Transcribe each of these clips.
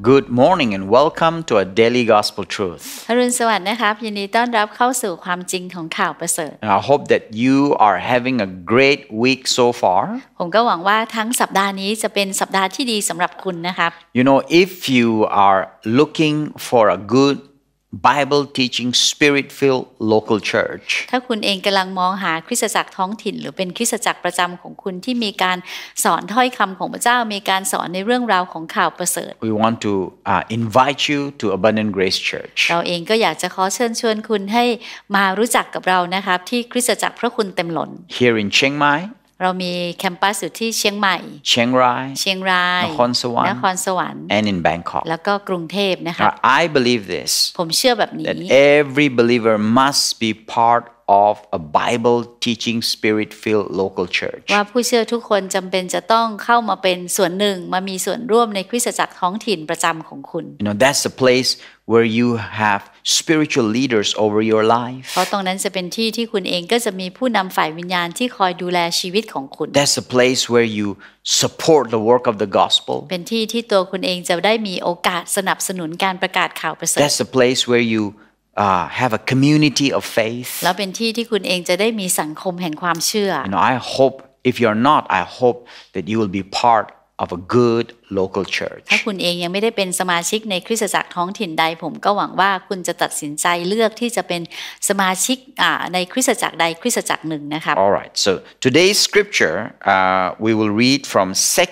Good morning and welcome to a daily gospel truth. I hope that you are having a great week so far. You know if you are looking for a good Bible teaching spirit filled local church ถ้าคุณเองกำลังมองหาคริสตจักรท้องถิ่น หรือเป็นคริสตจักรประจำของคุณที่มีการสอนถ้อยคำของพระเจ้ามีการสอนในเรื่องราวของข่าวประเสริฐ We want to uh, invite you to Abundant Grace Church เราเองก็อยากจะขอเชิญชวนคุณให้มารู้จักกับเรานะครับที่คริสตจักรพระคุณเต็มหลน Here in Chiang Mai เรามีแคมปัสอยู่ที่เชียงใหม่เชียงรายเชียงรายนครสวรรค์นครสวรรค์ and in Bangkok แล้วก็กรุงเทพนะคะ I believe this ผมเชื่อแบบนี้ that every believer must be part of a Bible teaching spirit filled local church ว่าผู้เชื่อทุกคนจำเป็นจะต้องเข้ามาเป็นส่วนหนึ่งมามีส่วนร่วมในคริสตจักรท้องถิ่นประจำของคุณ You know that's the place where you have spiritual leaders over your life เพราะตรงนั้นจะเป็นที่ที่คุณเองก็จะมีผู้นำฝ่ายวิญญาณที่คอยดูแลชีวิตของคุณ That's the place where you support the work of the gospel เป็นที่ที่ตัวคุณเองจะได้มีโอกาสสนับสนุนการประกาศข่าวประเสริฐ That's the place where you uh, have a community of faith แล้วเป็นที่ที่คุณเองจะได้มีสังคมแห่งความเชื่อ and I hope if you're not I hope that you will be part of a good local church ถ้าคุณเองยังไม่ได้เป็นสมาชิกในคริสตจักรท้องถิ่นใดผม ก็หวังว่าคุณจะตัดสินใจเลือกที่จะเป็นสมาชิกในคริสตจักรใดคริสตจักรหนึ่งนะครับ All right so today's scripture uh, we will read from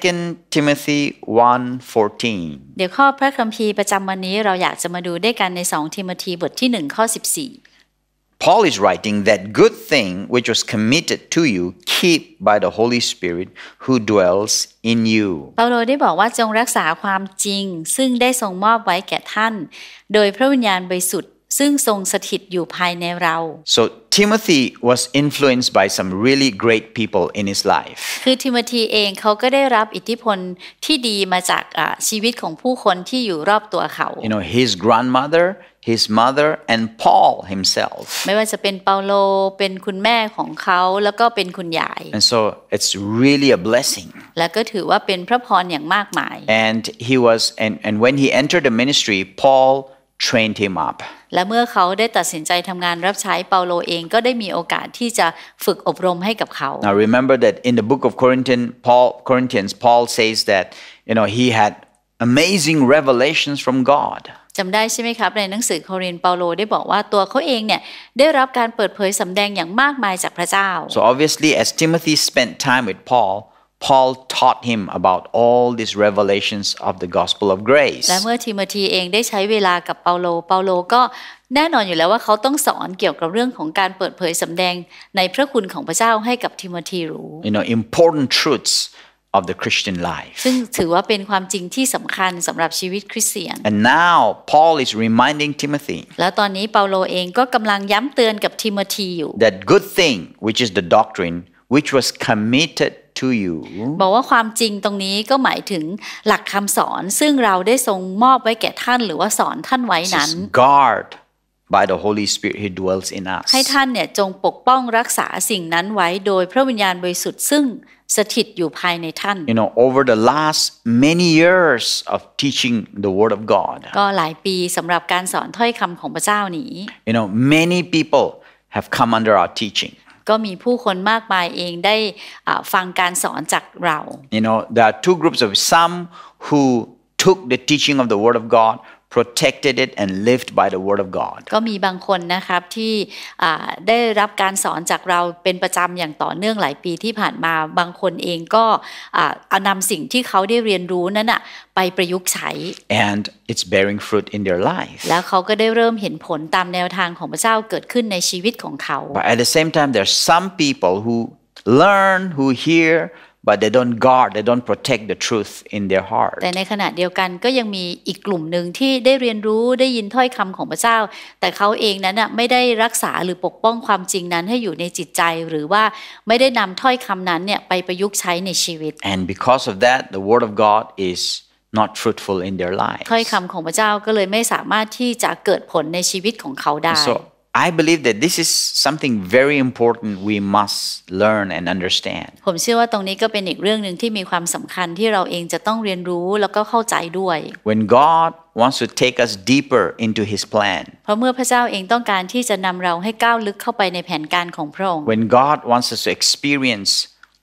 2 Timothy 1:14 เดี๋ยวข้อพระคัมภีร์ประจำวันนี้เราอยากจะมาดูด้วยกันใน2ทิโมธีบทที่1ข้อ14 Paul is writing that good thing which was committed to you keep by the Holy Spirit who dwells in you เปาโลได้บอกว่าจงรักษาความจริง so Timothy was influenced by some really great people in his life คือทิโมธีเองเขาก็ได้รับอิทธิพลที่ดีมาจากชีวิตของผู้คนที่อยู่รอบตัวเขา you know his grandmother his mother and Paul himself. ไม่ว่าจะเป็นเปาโลเป็นคุณแม่ของเขา แล้วก็เป็นคุณยาย And so it's really a blessing. และก็ถือว่าเป็นพระพรอย่างมากมาย And he was and and when he entered the ministry Paul trained him up. และเมื่อเขาได้ตัดสินใจทำงานรับใช้เปาโลเอง ก็ได้มีโอกาสที่จะฝึกอบรมให้กับเขา Now remember that in the book of Corinthians Paul Corinthians Paul says that you know he had amazing revelations from God. จำได้ใช่ไหมครับในหนังสือโครินเปาโลได้บอกว่าตัวเขาเองเนี่ยได้รับการเปิดเผยสำแดงอย่างมากมายจากพระเจ้า so obviously as Timothy spent time with Paul Paul taught him about all these revelations of the gospel of grace และเมื่อทิโมธีเองได้ใช้เวลากับเปาโลเปาโลก็แน่นอนอยู่แล้วว่าเขาต้องสอนเกี่ยวกับเรื่องของการเปิดเผยสำแดงในพระคุณของพระเจ้าให้กับทิโมธีรู้ you know important truths of the Christian life ซึ่งถือว่าเป็นความจริงที่สำคัญสำหรับชีวิตคริสเตียน and now Paul is reminding Timothy แล้วตอนนี้เปาโลเองก็กำลังย้ำเตือนกับทิโมธีอยู่ that good thing which is the doctrine which was committed to you บอกว่าความจริงตรงนี้ก็หมายถึงหลักคำสอน ซึ่งเราได้ทรงมอบไว้แก่ท่านหรือว่าสอนท่านไว้นั้น guard by the Holy Spirit who dwells in us ให้ท่านเนี่ยจงปกป้องรักษาสิ่งนั้นไว้โดยพระวิญญาณบริสุทธิ์ซึ่งสถิตอยู่ภายในท่าน You know over the last many years of teaching the word of God ก็หลายปีสำหรับการสอนถ้อยคำของพระเจ้านี้ You know many people have come under our teaching ก็มีผู้คนมากมายเองได้ฟังการสอนจากเรา You know there are two groups of some who took the teaching of the word of God protected it and lived by the word of God ก็มีบางคนนะครับที่ได้รับการสอนจากเราเป็นประจำอย่างต่อเนื่องหลายปีที่ผ่านมาบางคนเองก็เอานำสิ่งที่เขาได้เรียนรู้นั้นอะไปประยุกต์ใช้ and it's bearing fruit in their life แล้วเขาก็ได้เริ่มเห็นผลตามแนวทางของพระเจ้าเกิดขึ้นในชีวิตของเขา but at the same time there's some people who learn who hear but they don't guard they don't protect the truth in their heart แต่ในขณะเดียวกันก็ยังมีอีกกลุ่มหนึ่งที่ได้เรียนรู้ได้ยินถ้อยคำของพระเจ้า แต่เขาเองนั้นไม่ได้รักษาหรือปกป้องความจริงนั้นให้อยู่ในจิตใจหรือว่าไม่ได้นำถ้อยคำนั้นเนี่ยไปประยุกต์ใช้ในชีวิต and because of that the word of God is not fruitful in their lives ถ้อยคำของพระเจ้าก็เลยไม่สามารถที่จะเกิดผลในชีวิตของเขาได้ so I believe that this is something very important we must learn and understand. ผมเชื่อว่าตรงนี้ก็เป็นอีกเรื่องหนึ่งที่มีความสำคัญที่เราเองจะต้องเรียนรู้แล้วก็เข้าใจด้วย When God wants to take us deeper into His plan. เพราะเมื่อพระเจ้าเองต้องการที่จะนำเราให้ก้าวลึกเข้าไปในแผนการของพระองค์ When God wants us to experience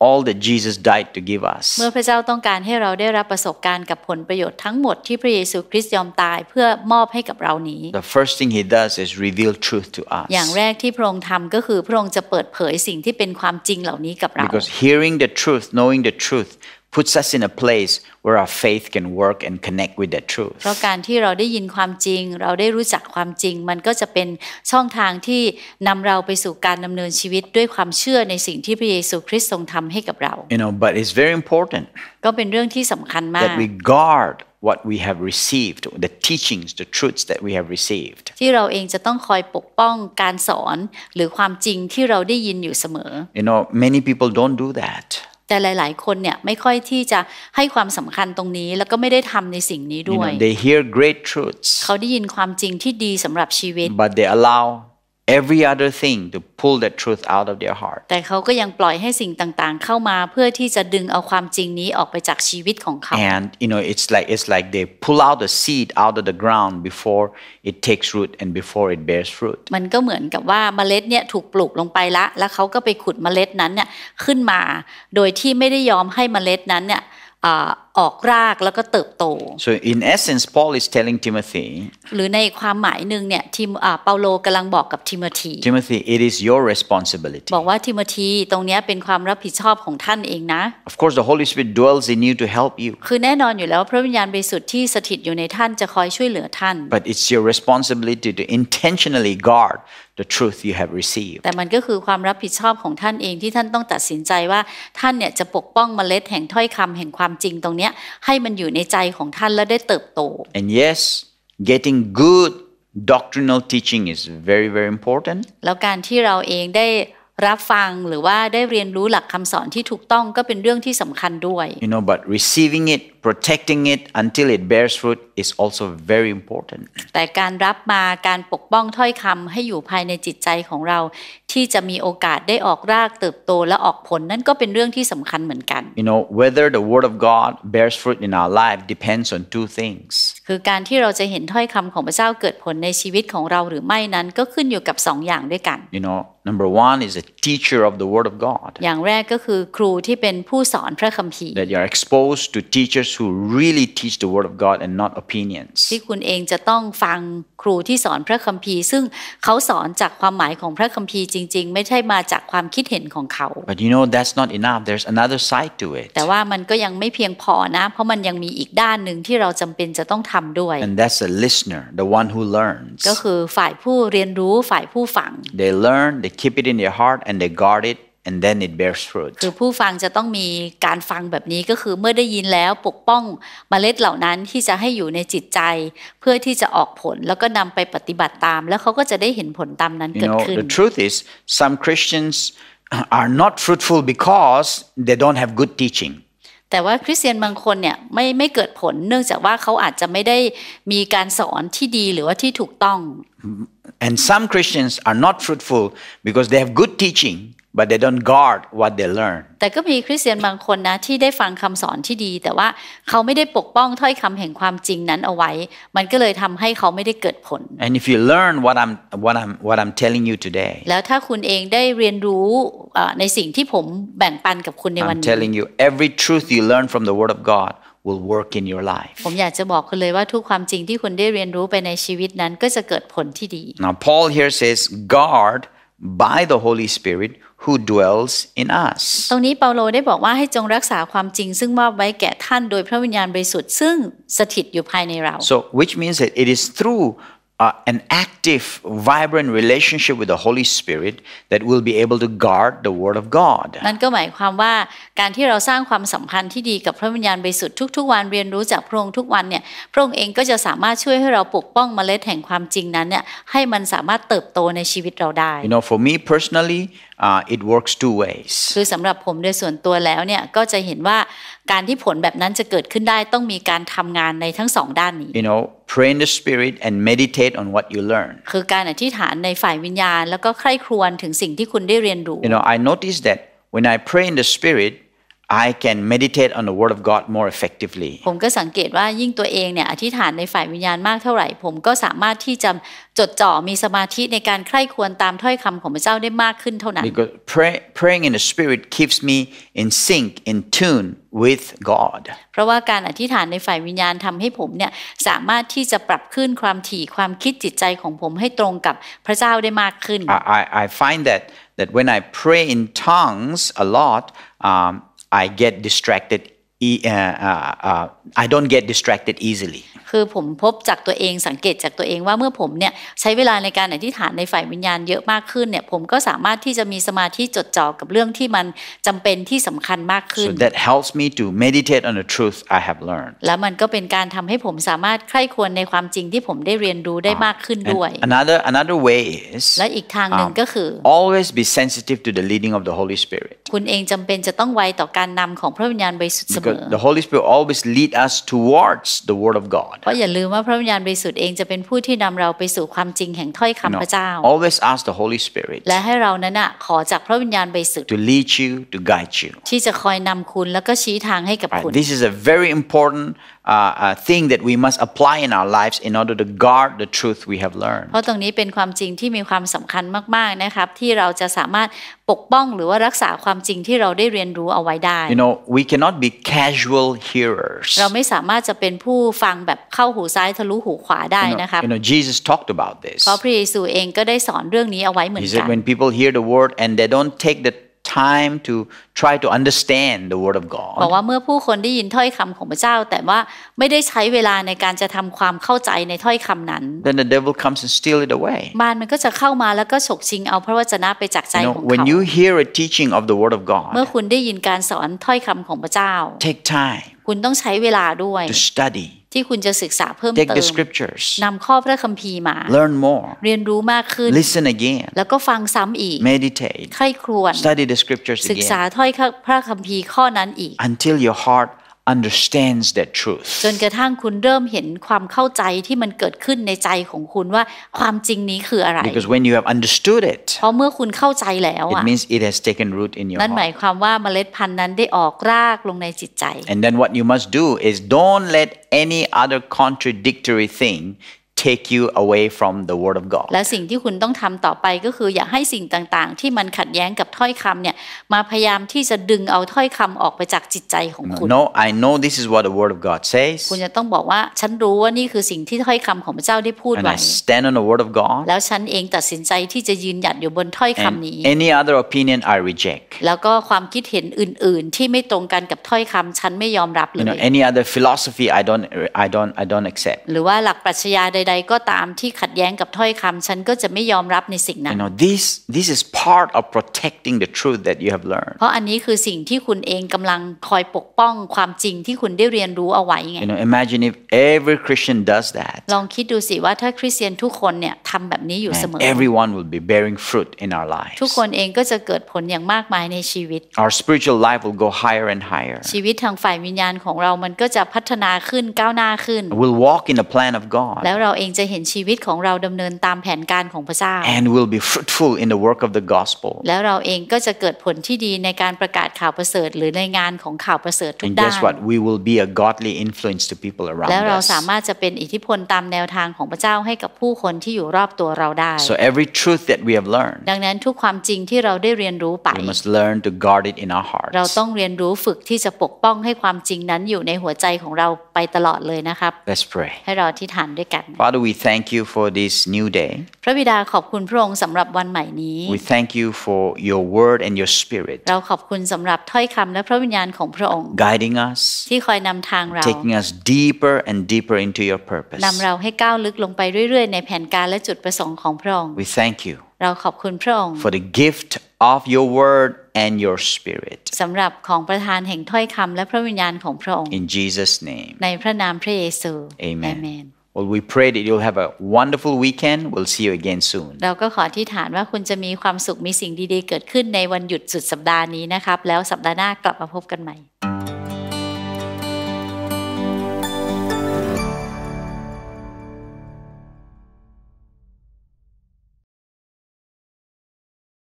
all that Jesus died to give us เมื่อพระเจ้าต้องการให้เราได้รับประสบการณ์กับผลประโยชน์ทั้งหมดที่พระเยซูคริสต์ยอมตายเพื่อมอบให้กับเรานี้ The first thing he does is reveal truth to us อย่างแรกที่พระองค์ทำก็คือพระองค์จะเปิดเผยสิ่งที่เป็นความจริงเหล่านี้กับเรา Because hearing the truth knowing the truth puts us in a place where our faith can work and connect with that truth เพราะการที่เราได้ยินความจริง เราได้รู้จักความจริง มันก็จะเป็นช่องทางที่นำเราไปสู่การดำเนินชีวิต ด้วยความเชื่อในสิ่งที่พระเยซูคริสต์ทรงทำให้กับเรา you know but it's very important ก็เป็นเรื่องที่สำคัญมาก that we guard what we have received the teachings the truths that we have received ที่เราเองจะต้องคอยปกป้องการสอน หรือความจริงที่เราได้ยินอยู่เสมอ you know many people don't do that แต่หลาย ๆ คนเนี่ยไม่ค่อยที่จะให้ความสำคัญตรงนี้ แล้วก็ไม่ได้ทำในสิ่งนี้ด้วย you know, they hear great truths เขาได้ยินความจริงที่ดีสำหรับชีวิต but they allow every other thing to pull t h a t truth out of their heart แต่เขาก็ยังปล่อยให้สิ่งต่างๆเข้ามาเพื่อที่จะดึงเอาความจริงนี้ออกไปจากชีวิตของเขา and you know it's like it's like they pull out the seed out of the ground before it takes root and before it bears fruit มันก็เหมือนกับว่าเมล็ดเนี่ยถูกปลูกลงไปละ แล้วเขาก็ไปขุดเมล็ดนั้นเนี่ยขึ้นมา โดยที่ไม่ได้ยอมให้เมล็ดนั้นเนี่ยออกรากแล้วก็เติบโต so in essence Paul is telling Timothy หรือในความหมายหนึ่งเนี่ยทีมเปาโลกำลังบอกกับทิโมธี Timothy it is your responsibility บอกว่าทิโมธีตรงนี้เป็นความรับผิดชอบของท่านเองนะ of course the Holy Spirit dwells in you to help you คือแน่นอนอยู่แล้วพระวิญญาณบริสุทธิ์ที่สถิตอยู่ในท่านจะคอยช่วยเหลือท่าน but it's your responsibility to intentionally guard the truth you have received แต่มันก็คือความรับผิดชอบของท่านเองที่ท่านต้องตัดสินใจว่าท่านเนี่ยจะปกป้องเมล็ดแห่งถ้อยคำแห่งความจริงตรงนี้นี้ให้มันอยู่ในใจของท่านแล้วได้เติบโต and yes getting good doctrinal teaching is very very important แล้วการที่เราเองได้รับฟังหรือว่าได้เรียนรู้หลักคำสอนที่ถูกต้องก็เป็นเรื่องที่สำคัญด้วย you know but receiving it protecting it until it bears fruit is also very important แต่การรับมาการปกป้องถ้อยคำให้อยู่ภายในจิตใจของเรา ที่จะมีโอกาสได้ออกรากเติบโตและออกผลนั่นก็เป็นเรื่องที่สำคัญเหมือนกัน You know whether the word of God bears fruit in our life depends on two things คือการที่เราจะเห็นถ้อยคำของพระเจ้าเกิดผลในชีวิตของเราหรือไม่นั้นก็ขึ้นอยู่กับสองอย่างด้วยกัน You know number one is a teacher of the word of God อย่างแรกก็คือครูที่เป็นผู้สอนพระคัมภีร์ That you are exposed to teachers who really teach the word of God and not opinions ที่คุณเองจะต้องฟังครูที่สอนพระคัมภีร์ซึ่งเขาสอนจากความหมายของพระคัมภีร์จริงๆ ไม่ใช่มาจากความคิดเห็นของเขา but you know that's not enough there's another side to it แต่ว่ามันก็ยังไม่เพียงพอนะเพราะมันยังมีอีกด้านหนึ่งที่เราจำเป็นจะต้องทำด้วย and that's the listener the one who learns ก็คือฝ่ายผู้เรียนรู้ฝ่ายผู้ฟัง they learn they keep it in their heart and they guard it and then it bears fruit คือผู้ฟังจะต้องมีการฟังแบบนี้ก็คือเมื่อได้ยินแล้วปกป้องมเมล็ดเหล่านั้นที่จะให้อยู่ในจิตใจ the truth is some Christians are not fruitful because they don't have good teaching แต่ว่าคริสเตียนบางคนเนี่ยไม่ไม่เกิดผล เนื่องจากว่าเขาอาจจะไม่ได้มีการสอนที่ดีหรือว่าที่ถูกต้อง and some Christians are not fruitful because they have good teaching but they don't guard what they learn แต่ก็มีคริสเตียนบางคนนะที่ได้ฟังคำสอนที่ดี and if you learn what I'm what I'm what I'm telling you today แล้วถ้าคุณเองได้เรียนรู้ในสิ่งที่ผมแบ่งปันกับคุณในวันนี้ I'm telling you every truth you learn from the word of God will work in your life ผมอยากจะบอกคุณเลยว่าทุกความจริงที่คุณได้เรียนรู้ไปในชีวิตนั้นก็จะเกิดผลที่ดี now Paul here says guard by the Holy Spirit who dwells in us ตรงนี้เปาโลได้บอกว่าให้จงรักษาความจริง ซึ่งมอบไว้แก่ท่าน โดยพระวิญญาณบริสุทธิ์ ซึ่งสถิตอยู่ภายในเรา so which means that it is through uh, an active, vibrant relationship with the Holy Spirit that will be able to guard the Word of God. นั่นก็หมายความว่าการที่เราสร้างความสัมพันธ์ที่ดีกับพระวิญญาณบริสุทธิ์ทุก ๆ วันเรียนรู้จากพระองค์ทุกวันเนี่ย พระองค์เองก็จะสามารถช่วยให้เราปกป้องเมล็ดแห่งความจริงนั้นเนี่ยให้มันสามารถเติบโตในชีวิตเราได้ You know for me personally uh, it works two ways คือสำหรับผมโดยส่วนตัวแล้วเนี่ยก็จะเห็นว่าการที่ผลแบบนั้นจะเกิดขึ้นได้ต้องมีการทำงานในทั้งสองด้านนี้ You know pray in the spirit and meditate on what you learn คือการอธิษฐานในฝ่ายวิญญาณแล้วก็ใคร่ครวญถึงสิ่งที่คุณได้เรียนรู้ you know I noticed that when I pray in the spirit I can meditate on the word of God more effectively ผมก็สังเกตว่ายิ่งตัวเองเนี่ยอธิษฐานในฝ่ายวิญญาณมากเท่าไหร่ผมก็สามารถที่จะจดจ่อมีสมาธิในการใคร่ควรตามถ้อยคำของพระเจ้าได้มากขึ้นเท่านั้น Because pray, i n g in the spirit keeps me in sync in tune with God เพราะว่าการอธิษฐานในฝ่ายวิญญาณทำให้ผมเนี่ยสามารถที่จะปรับขึ้นความถี่ความคิดจิตใจของผมให้ตรงกับพระเจ้าได้มากขึ้น I I find that that when I pray in tongues a lot um, I get distracted uh, uh, uh I don't get distracted easily คือผมพบจากตัวเองสังเกตจากตัวเองว่าเมื่อผมเนี่ยใช้เวลาในการอธิษฐานในฝ่ายวิญญาณเยอะมากขึ้นเนี่ยผมก็สามารถที่จะมีสมาธิจดจ่อกับเรื่องที่มันจำเป็นที่สำคัญมากขึ้น so that helps me to meditate on the truth I have learned แล้วมันก็เป็นการทำให้ผมสามารถใคร่ควรในความจริงที่ผมได้เรียนรู้ได้มากขึ้นด้วย another another way is และอีกทางหนึ่งก็คือ always be sensitive to the leading of the Holy Spirit คุณเองจำเป็นจะต้องไวต่อการนำของพระวิญญาณบริสุทธิ์เสมอ the Holy Spirit always lead lead us towards the word of God เพราะอย่าลืมว่าพระวิญญาณบริสุทธิ์เองจะเป็นผู้ที่นำเราไปสู่ความจริงแห่งถ้อยคำพระเจ้า always ask the Holy Spirit และให้เรานั้นน่ะขอจากพระวิญญาณบริสุทธิ์ to lead you to guide you ที่จะคอยนำคุณแล้วก็ชี้ทางให้กับคุณ this is a very important uh, uh, thing that we must apply in our lives in order to guard the truth we have learned เพราะตรงนี้เป็นความจริงที่มีความสำคัญมากๆนะครับที่เราจะสามารถปกป้องหรือว่ารักษาความจริงที่เราได้เรียนรู้เอาไว้ได้ You know we cannot be casual hearers เราไม่สามารถจะเป็นผู้ฟังแบบเข้าหูซ้ายทะลุหูขวาได้นะครับ You know Jesus talked about this เพราะพระเยซูเองก็ได้สอนเรื่องนี้เอาไว้เหมือนกัน He said when people hear the word and they don't take the time to try to understand the word of God บอกว่าเมื่อผู้คนได้ยินถ้อยคำของพระเจ้า แต่ว่าไม่ได้ใช้เวลาในการจะทำความเข้าใจในถ้อยคำนั้น then the devil comes and steal it away มารมันก็จะเข้ามาแล้วก็ฉกชิงเอา พระวจนะไปจากใจของเขา when you hear a teaching of the word of God เมื่อคุณได้ยินการสอนถ้อยคำของพระเจ้า take time คุณต้องใช้เวลาด้วย to study ที่คุณจะศึกษาเพิ่มเติมนำข้อพระคัมภีร์มา learn more เรียนรู้มากขึ้น listen again แล้วก็ฟังซ้ำอีก meditate ใครครวญศึกษาถ้อยพระคัมภีร์ข้อนั้นอีก until your heart understands that truth จนกระทั่งคุณเริ่มเห็นความเข้าใจที่มันเกิดขึ้นในใจของคุณว่าความจริงนี้คืออะไร because when you have understood it เพราะเมื่อคุณเข้าใจแล้ว it means it has taken root in your heart นั่นหมายความว่าเมล็ดพันธุ์นั้นได้ออกรากลงในจิตใจ and then what you must do is don't let any other contradictory thing take you away from the word of God และสิ่งที่คุณต้องทำต่อไปก็คือ อย่าให้สิ่งต่างๆ ที่มันขัดแย้งกับถ้อยคำเนี่ยมาพยายามที่จะดึงเอาถ้อยคำออกไปจากจิตใจของคุณ No I know this is what the word of God says คุณจะต้องบอกว่าฉันรู้ว่านี่คือสิ่งที่ถ้อยคำของพระเจ้าได้พูดไว้ And I stand on the word of God แล้วฉันเองตัดสินใจที่จะยืนหยัดอยู่บนถ้อยคำนี้ Any other opinion I reject แล้วก็ความคิดเห็นอื่น ๆที่ไม่ตรงกันกับถ้อยคำฉันไม่ยอมรับเลย Any other philosophy I don't I don't I don't accept หรือว่าหลักปรัชญาใดใดก็ตามที่ขัดแย้งกับถ้อยคำฉันก็จะไม่ยอมรับในสิ่งนั้น know this this is part of protecting the truth that you have learned เพราะอันนี้คือสิ่งที่คุณเองกำลังคอยปกป้องความจริงที่คุณได้เรียนรู้เอาไว้ไง you know imagine if every Christian does that ลองคิดดูสิว่าถ้าคริสเตียนทุกคนเนี่ยทำแบบนี้อยู่เสมอ everyone will be bearing fruit in our lives ทุกคนเองก็จะเกิดผลอย่างมากมายในชีวิต our spiritual life will go higher and higher ชีวิตทางฝ่ายวิญญาณของเรามันก็จะพัฒนาขึ้นก้าวหน้าขึ้น we'll walk in the plan of God แล้วเราเองจะเห็นชีวิตของเราดำเนินตามแผนการของพระเจ้า and will be fruitful in the work of the gospel แล้วเราเองก็จะเกิดผลที่ดีในการประกาศข่าวประเสริฐหรือในงานของข่าวประเสริฐทุกด้าน and guess what we will be a godly influence to people around us แล้วเราสามารถจะเป็นอิทธิพลตามแนวทางของพระเจ้าให้กับผู้คนที่อยู่รอบตัวเราได้ so every truth that we have learned ดังนั้นทุกความจริงที่เราได้เรียนรู้ไป we must learn to guard it in our h e a r t เราต้องเรียนรู้ฝึกที่จะปกป้องให้ความจริงนั้นอยู่ในหัวใจของเราไปตลอดเลยนะครับ let's pray ให้เราอธิษฐานด้วยกัน Father Father, we thank you for this new day. พระบิดาขอบคุณพระองค์สำหรับวันใหม่นี้ We thank you for your word and your spirit. เราขอบคุณสำหรับถ้อยคำและพระวิญญาณของพระองค์ Guiding us. ที่คอยนำทางเรา Taking us deeper and deeper into your purpose. นำเราให้ก้าวลึกลงไปเรื่อยๆในแผนการและจุดประสงค์ของพระองค์. We thank you. เราขอบคุณพระองค์ For the gift of your word and your spirit สำหรับของประทานแห่งถ้อยคำและพระวิญญาณของพระองค์ In Jesus name ในพระนามพระเยซู Amen, Amen. Well, we pray that you'll have a wonderful weekend. We'll see you again soon. เราก็ขอที่ฐานว่าคุณจะมีความสุขมีสิ่งดีๆ เกิดขึ้นในวันหยุดสุดสัปดาห์นี้นะครับแล้วสัปดาห์หน้ากลับมาพบกันใหม่